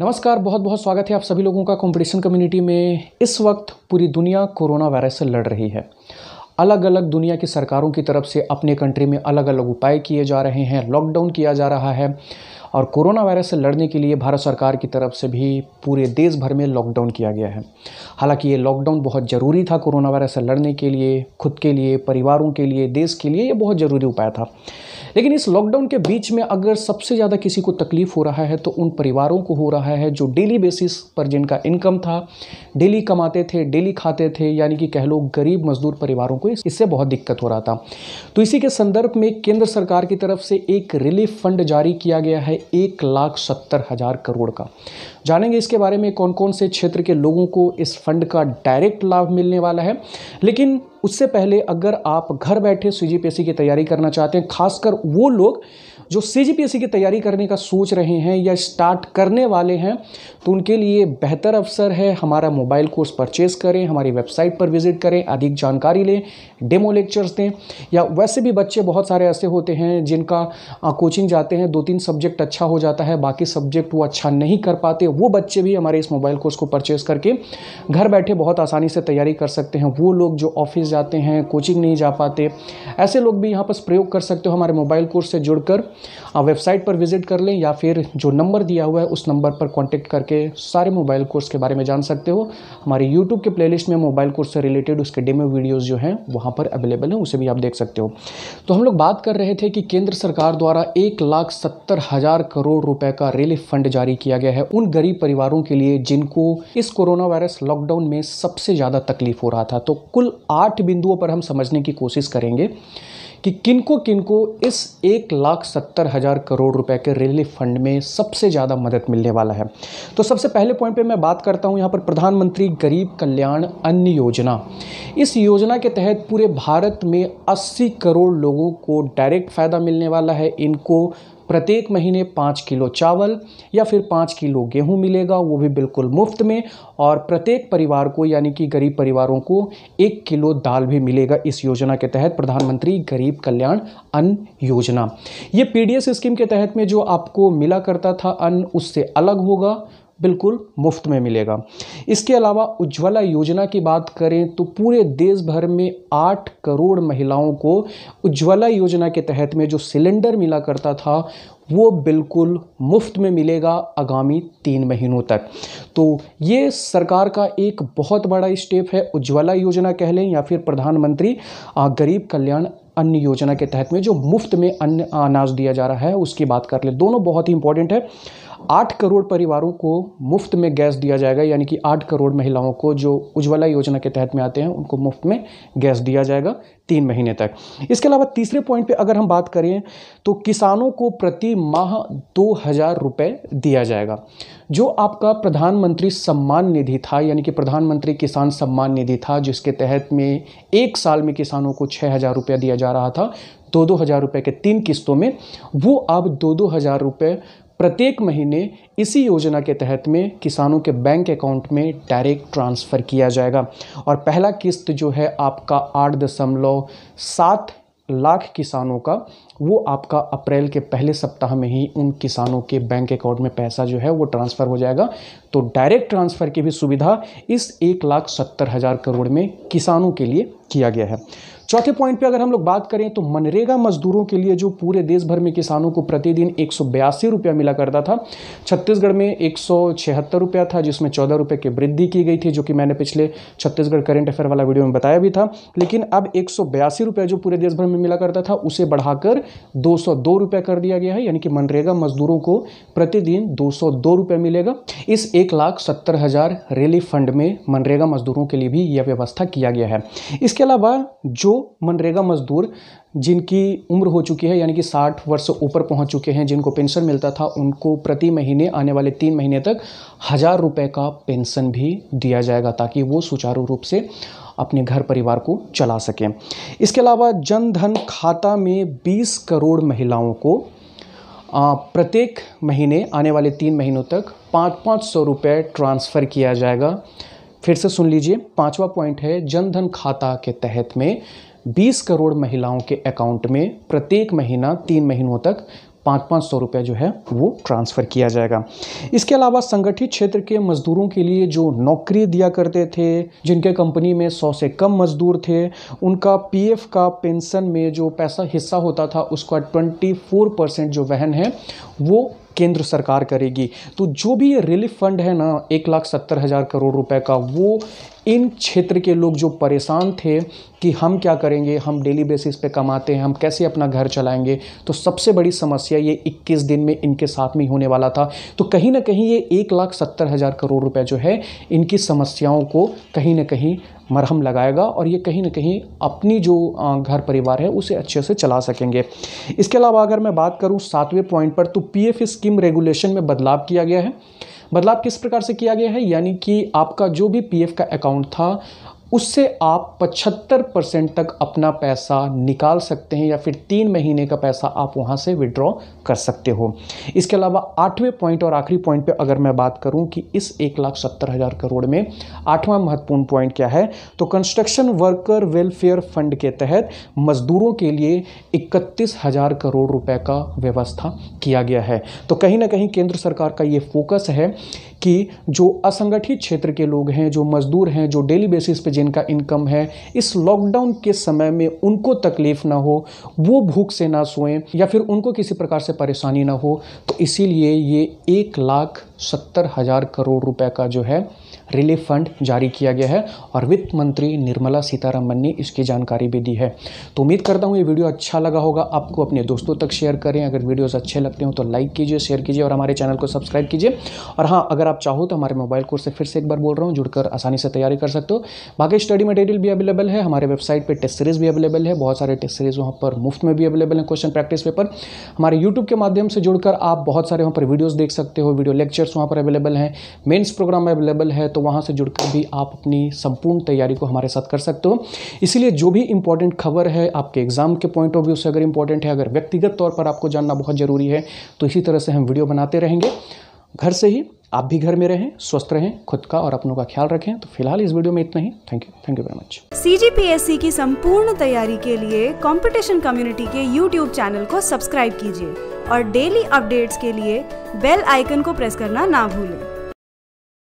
नमस्कार बहुत बहुत स्वागत है आप सभी लोगों का कंपटीशन कम्युनिटी में इस वक्त पूरी दुनिया कोरोना वायरस से लड़ रही है अलग अलग दुनिया की सरकारों की तरफ से अपने कंट्री में अलग अलग उपाय किए जा रहे हैं लॉकडाउन किया जा रहा है और कोरोना वायरस से लड़ने के लिए भारत सरकार की तरफ से भी पूरे देश भर में लॉकडाउन किया गया है हालांकि ये लॉकडाउन बहुत ज़रूरी था कोरोना वायरस से लड़ने के लिए खुद के लिए परिवारों के लिए देश के लिए ये बहुत ज़रूरी उपाय था लेकिन इस लॉकडाउन के बीच में अगर सबसे ज़्यादा किसी को तकलीफ हो रहा है तो उन परिवारों को हो रहा है जो डेली बेसिस पर जिनका इनकम था डेली कमाते थे डेली खाते थे यानी कि कह लो गरीब मजदूर परिवारों को इससे बहुत दिक्कत हो रहा था तो इसी के संदर्भ में केंद्र सरकार की तरफ से एक रिलीफ फंड जारी किया गया है एक लाख सत्तर हज़ार करोड़ का जानेंगे इसके बारे में कौन कौन से क्षेत्र के लोगों को इस फंड का डायरेक्ट लाभ मिलने वाला है लेकिन उससे पहले अगर आप घर बैठे सी की तैयारी करना चाहते हैं खासकर वो लोग जो सी की तैयारी करने का सोच रहे हैं या स्टार्ट करने वाले हैं तो उनके लिए बेहतर अवसर है हमारा मोबाइल कोर्स परचेज़ करें हमारी वेबसाइट पर विजिट करें अधिक जानकारी लें डेमो लेक्चर्स दें या वैसे भी बच्चे बहुत सारे ऐसे होते हैं जिनका कोचिंग जाते हैं दो तीन सब्जेक्ट अच्छा हो जाता है बाकी सब्जेक्ट वो अच्छा नहीं कर पाते वो बच्चे भी हमारे इस मोबाइल कोर्स को परचेज करके घर बैठे बहुत आसानी से तैयारी कर सकते हैं वो लोग जो ऑफिस जाते हैं कोचिंग नहीं जा पाते ऐसे लोग भी यहाँ पर प्रयोग कर सकते हो हमारे मोबाइल कोर्स से जुड़कर वेबसाइट पर विजिट कर लें या फिर जो नंबर दिया हुआ है उस नंबर पर कॉन्टैक्ट करके सारे मोबाइल कोर्स के बारे में जान सकते हो हमारे यूट्यूब के प्लेलिस्ट में मोबाइल कोर्स से रिलेटेड उसके डेमो वीडियोज़ जो हैं वहाँ पर अवेलेबल हैं उसे भी आप देख सकते हो तो हम लोग बात कर रहे थे कि केंद्र सरकार द्वारा एक लाख सत्तर हज़ार करोड़ रुपये का रिलीफ फंड जारी किया गया है उन गरीब गरीब परिवारों के लिए जिनको इस कोरोना वायरस लॉकडाउन में सबसे ज़्यादा तकलीफ हो रहा था तो कुल आठ बिंदुओं पर हम समझने की कोशिश करेंगे कि किनको किनको इस एक लाख सत्तर हज़ार करोड़ रुपए के रिलीफ फंड में सबसे ज़्यादा मदद मिलने वाला है तो सबसे पहले पॉइंट पे मैं बात करता हूँ यहाँ पर प्रधानमंत्री गरीब कल्याण अन्न योजना इस योजना के तहत पूरे भारत में 80 करोड़ लोगों को डायरेक्ट फ़ायदा मिलने वाला है इनको प्रत्येक महीने पाँच किलो चावल या फिर पाँच किलो गेहूँ मिलेगा वो भी बिल्कुल मुफ्त में और प्रत्येक परिवार को यानी कि गरीब परिवारों को एक किलो दाल भी मिलेगा इस योजना के तहत प्रधानमंत्री गरीब कल्याण अन्न योजना ये पीडीएस स्कीम के तहत में जो आपको मिला करता था अन्न उससे अलग होगा बिल्कुल मुफ्त में मिलेगा इसके अलावा उज्ज्वला योजना की बात करें तो पूरे देश भर में आठ करोड़ महिलाओं को उज्ज्वला योजना के तहत में जो सिलेंडर मिला करता था वो बिल्कुल मुफ्त में मिलेगा आगामी तीन महीनों तक तो ये सरकार का एक बहुत बड़ा स्टेप है उज्ज्वला योजना कह लें या फिर प्रधानमंत्री गरीब कल्याण अन्य योजना के तहत में जो मुफ्त में अन्य अनाज दिया जा रहा है उसकी बात कर लें दोनों बहुत ही इंपॉर्टेंट है आठ करोड़ परिवारों को मुफ्त में गैस दिया जाएगा यानी कि आठ करोड़ महिलाओं को जो उज्ज्वला योजना के तहत में आते हैं उनको मुफ्त में गैस दिया जाएगा तीन महीने तक इसके अलावा तीसरे पॉइंट पे अगर हम बात करें तो किसानों को प्रति माह दो हज़ार रुपये दिया जाएगा जो आपका प्रधानमंत्री सम्मान निधि था यानी कि प्रधानमंत्री किसान सम्मान निधि था जिसके तहत में एक साल में किसानों को छः हज़ार रुपया दिया जा रहा था दो दो हज़ार रुपये के तीन किस्तों में वो अब दो दो हज़ार रुपये प्रत्येक महीने इसी योजना के तहत में किसानों के बैंक अकाउंट में डायरेक्ट ट्रांसफ़र किया जाएगा और पहला किस्त जो है आपका आठ दशमलव सात लाख किसानों का वो आपका अप्रैल के पहले सप्ताह में ही उन किसानों के बैंक अकाउंट में पैसा जो है वो ट्रांसफ़र हो जाएगा तो डायरेक्ट ट्रांसफ़र की भी सुविधा इस एक लाख सत्तर हज़ार करोड़ में किसानों के लिए किया गया है चौथे पॉइंट पे अगर हम लोग बात करें तो मनरेगा मजदूरों के लिए जो पूरे देश भर में किसानों को प्रतिदिन एक रुपया मिला करता था छत्तीसगढ़ में एक रुपया था जिसमें चौदह रुपये की वृद्धि की गई थी जो कि मैंने पिछले छत्तीसगढ़ करेंट अफेयर वाला वीडियो में बताया भी था लेकिन अब एक रुपया जो पूरे देश भर में मिला करता था उसे बढ़ाकर दो रुपया कर दिया गया है यानी कि मनरेगा मजदूरों को प्रतिदिन दो रुपया मिलेगा इस एक लाख सत्तर हज़ार रिलीफ फंड में मनरेगा मजदूरों के लिए भी यह व्यवस्था किया गया है इसके अलावा जो मनरेगा मजदूर जिनकी उम्र हो चुकी है यानी कि 60 वर्ष ऊपर पहुंच चुके हैं जिनको पेंशन मिलता था उनको प्रति महीने आने वाले तीन महीने तक हज़ार रुपये का पेंशन भी दिया जाएगा ताकि वो सुचारू रूप से अपने घर परिवार को चला सकें इसके अलावा जन धन खाता में 20 करोड़ महिलाओं को प्रत्येक महीने आने वाले तीन महीनों तक पाँच पाँच सौ रुपये ट्रांसफ़र किया जाएगा फिर से सुन लीजिए पांचवा पॉइंट है जनधन खाता के तहत में 20 करोड़ महिलाओं के अकाउंट में प्रत्येक महीना तीन महीनों तक पाँच पाँच सौ रुपये जो है वो ट्रांसफ़र किया जाएगा इसके अलावा संगठित क्षेत्र के मजदूरों के लिए जो नौकरी दिया करते थे जिनके कंपनी में सौ से कम मजदूर थे उनका पीएफ का पेंशन में जो पैसा हिस्सा होता था उसका ट्वेंटी फोर परसेंट जो वहन है वो केंद्र सरकार करेगी तो जो भी ये रिलीफ फंड है ना एक लाख सत्तर हज़ार करोड़ रुपए का वो इन क्षेत्र के लोग जो परेशान थे कि हम क्या करेंगे हम डेली बेसिस पे कमाते हैं हम कैसे अपना घर चलाएंगे तो सबसे बड़ी समस्या ये 21 दिन में इनके साथ में होने वाला था तो कहीं ना कहीं ये एक लाख सत्तर हज़ार करोड़ रुपए जो है इनकी समस्याओं को कहीं ना कहीं मरहम लगाएगा और ये कहीं ना कहीं अपनी जो घर परिवार है उसे अच्छे से चला सकेंगे इसके अलावा अगर मैं बात करूँ सातवें पॉइंट पर तो पी स्कीम रेगुलेशन में बदलाव किया गया है बदलाव किस प्रकार से किया गया है यानी कि आपका जो भी पीएफ e का अकाउंट था उससे आप 75 परसेंट तक अपना पैसा निकाल सकते हैं या फिर तीन महीने का पैसा आप वहाँ से विड्रॉ कर सकते हो इसके अलावा आठवें पॉइंट और आखिरी पॉइंट पे अगर मैं बात करूँ कि इस एक लाख सत्तर हज़ार करोड़ में आठवां महत्वपूर्ण पॉइंट क्या है तो कंस्ट्रक्शन वर्कर वेलफेयर फंड के तहत मजदूरों के लिए इकतीस हज़ार करोड़ रुपये का व्यवस्था किया गया है तो कहीं ना कहीं केंद्र सरकार का ये फोकस है कि जो असंगठित क्षेत्र के लोग हैं जो मजदूर हैं जो डेली बेसिस पे जिनका इनकम है इस लॉकडाउन के समय में उनको तकलीफ ना हो वो भूख से ना सोएं या फिर उनको किसी प्रकार से परेशानी ना हो तो इसीलिए ये एक लाख सत्तर हज़ार करोड़ रुपए का जो है रिलीफ फंड जारी किया गया है और वित्त मंत्री निर्मला सीतारामन ने इसकी जानकारी भी दी है तो उम्मीद करता हूँ ये वीडियो अच्छा लगा होगा आपको अपने दोस्तों तक शेयर करें अगर वीडियोज़ अच्छे लगते हो तो लाइक कीजिए शेयर कीजिए और हमारे चैनल को सब्सक्राइब कीजिए और हाँ अगर आप चाहो तो हमारे मोबाइल कोर्स से फिर से एक बार बोल रहा हूँ जुड़कर आसानी से तैयारी कर सकते हो बाकी स्टडी मटेरियल भी अवेलेबल है हमारे वेबसाइट पर टेस्ट सीरीज़ भी अवेलेबल है बहुत सारे टेस्ट सीरीज़ वहाँ पर मुफ्त में भी अवेलेबल है क्वेश्चन प्रैक्टिस पेपर हमारे यूट्यूब के माध्यम से जुड़कर आप बहुत सारे वहाँ पर वीडियोज़ देख सकते हो वीडियो लेक्चर्स वहाँ पर अवेलेबल हैं मेन्स प्रोग्राम अवेलेबल है तो वहाँ से जुड़कर भी आप अपनी संपूर्ण तैयारी को हमारे साथ कर सकते हो इसीलिए जो भी इंपॉर्टेंट खबर है आपके एग्जाम के पॉइंट ऑफ व्यू से अगर इंपॉर्टेंट है अगर व्यक्तिगत तौर पर आपको जानना बहुत ज़रूरी है तो इसी तरह से हम वीडियो बनाते रहेंगे घर से ही आप भी घर में रहें स्वस्थ रहें खुद का और अपनों का ख्याल रखें तो फिलहाल इस वीडियो में इतना ही thank you thank you very much सी की संपूर्ण तैयारी के लिए कंपटीशन कम्युनिटी के यूट्यूब चैनल को सब्सक्राइब कीजिए और डेली अपडेट्स के लिए बेल आइकन को प्रेस करना ना भूलें